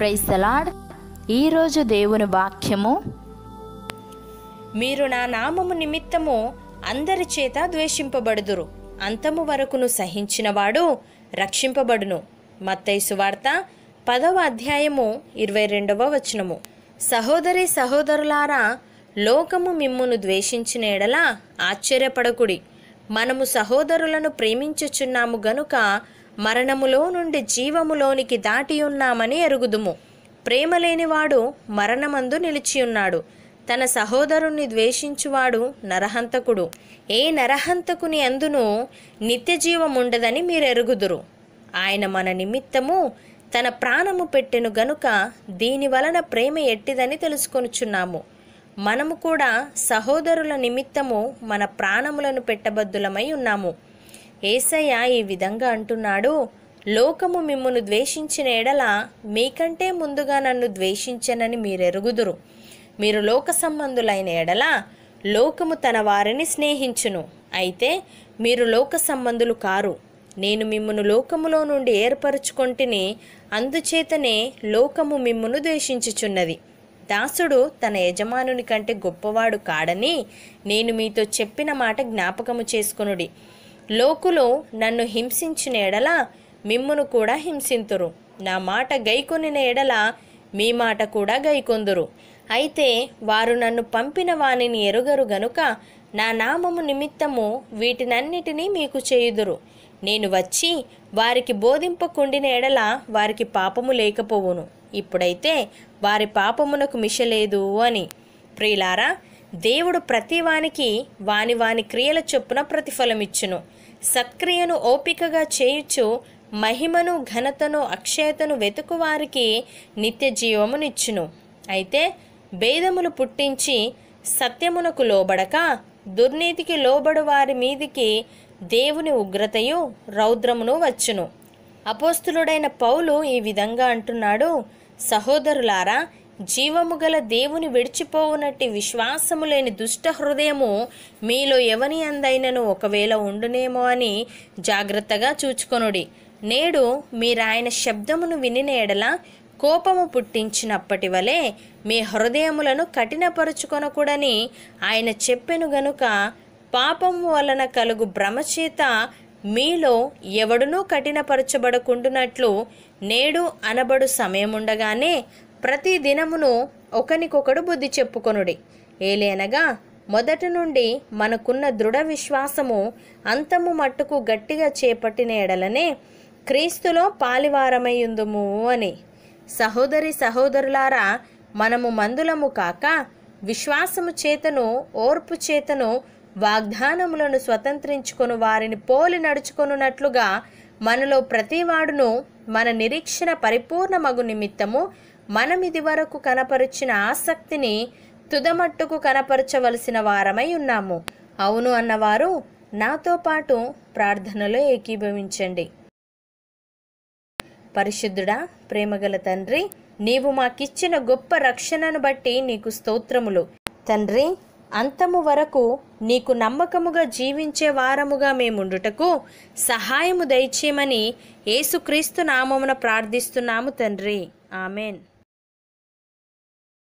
praise తలాడ్ ఈరోజు దేవుని వాక్యము మీరు నా నామము నిమిత్తము అందరి చేత ద్వేషింపబడుదురు అంతము వరకును సహించినవాడు రక్షింపబడును మత్తైసు వార్త పదవ అధ్యాయము ఇరవై రెండవ వచనము సహోదరి సహోదరులారా లోకము మిమ్మును ద్వేషించిన ఎడలా ఆశ్చర్యపడకుడి మనము సహోదరులను ప్రేమించుచున్నాము గనుక మరణములో నుండి జీవములోనికి దాటి ఉన్నామని ఎరుగుదుము ప్రేమ లేనివాడు మరణమందు నిలిచియున్నాడు తన సహోదరుణ్ణి ద్వేషించువాడు నరహంతకుడు ఏ నరహంతకుని అందును నిత్యజీవముండదని మీరెరుగుదురు ఆయన మన నిమిత్తము తన ప్రాణము పెట్టెను గనుక దీని వలన ప్రేమ ఎట్టిదని తెలుసుకొనుచున్నాము మనము కూడా సహోదరుల నిమిత్తము మన ప్రాణములను పెట్టబద్దులమై ఉన్నాము ఏసయ్య ఈ విధంగా అంటున్నాడు లోకము మిమ్మును ద్వేషించిన ఎడల మీకంటే ముందుగా నన్ను ద్వేషించనని మీరెరుగుదురు మీరు లోక సంబంధులైన ఎడల లోకము తన వారిని స్నేహించును అయితే మీరు లోక సంబంధులు కారు నేను మిమ్మును లోకములో నుండి ఏర్పరచుకొంటిని అందుచేతనే లోకము మిమ్మును ద్వేషించుచున్నది దాసుడు తన యజమానుని కంటే గొప్పవాడు కాడని నేను మీతో చెప్పిన మాట జ్ఞాపకము చేసుకునుడి లోకులు నన్ను హింసించిన ఎడల మిమ్మును కూడా హింసింతురు నా మాట గైకొనిన ఎడల మీ మాట కూడా గైకొందురు అయితే వారు నన్ను పంపిన వానిని ఎరుగరు గనుక నా నామము నిమిత్తము వీటినన్నిటినీ మీకు చేయుదురు నేను వచ్చి వారికి బోధింపకుండిన ఎడల వారికి పాపము లేకపోవును ఇప్పుడైతే వారి పాపమునకు మిషలేదు అని ప్రియులారా దేవుడు ప్రతి వానికి వాని వాని క్రియల చొప్పున ప్రతిఫలమిచ్చును సత్క్రియను ఓపికగా చేయుచు మహిమను ఘనతను అక్షయతను వెతుకువారికి నిత్య జీవమునిచ్చును అయితే భేదములు పుట్టించి సత్యమునకు లోబడక దుర్నీతికి లోబడు వారి మీదికి దేవుని ఉగ్రతయు రౌద్రమును వచ్చును అపోస్తులుడైన పౌలు ఈ విధంగా అంటున్నాడు సహోదరులారా జీవము గల దేవుని విడిచిపోవునట్టి విశ్వాసము లేని దుష్ట హృదయము మీలో ఎవని అందైనను ఒకవేళ ఉండునేమో అని జాగ్రత్తగా చూచుకొనుడి నేడు మీరాయన శబ్దమును విని ఎడల కోపము పుట్టించినప్పటి వలె మీ హృదయములను కఠినపరుచుకొనకూడని ఆయన చెప్పెను గనుక పాపము వలన కలుగు భ్రమచేత మీలో ఎవడునూ కఠినపరచబడకుండునట్లు నేడు అనబడు సమయముండగానే ప్రతి దినమును ఒకనికొకడు బుద్ధి చెప్పుకొనుడి ఏలేనగా మొదటి నుండి మనకున్న దృఢ విశ్వాసము అంతము మట్టుకు గట్టిగా చేపట్టిన ఎడలనే క్రీస్తులో పాలివారమయ్యుందుము అని సహోదరి సహోదరులారా మనము మందులము కాక విశ్వాసము చేతను ఓర్పు చేతను వాగ్దానములను స్వతంత్రించుకొని వారిని పోలి నడుచుకొనున్నట్లుగా మనలో ప్రతివాడును మన నిరీక్షణ పరిపూర్ణమగు నిమిత్తము మనం ఇదివరకు కనపరిచిన ఆసక్తిని తుదమట్టుకు కనపరచవలసిన వారమై ఉన్నాము అవును అన్నవారు నాతో పాటు ప్రార్థనలో ఏకీభవించండి పరిశుద్ధుడా ప్రేమగల తండ్రి నీవు మాకిచ్చిన గొప్ప రక్షణను బట్టి నీకు స్తోత్రములు తండ్రి అంతము వరకు నీకు నమ్మకముగా జీవించే వారముగా మేముండుటకు సహాయము దయచేయమని యేసుక్రీస్తు నామమున ప్రార్థిస్తున్నాము తండ్రి ఆమెన్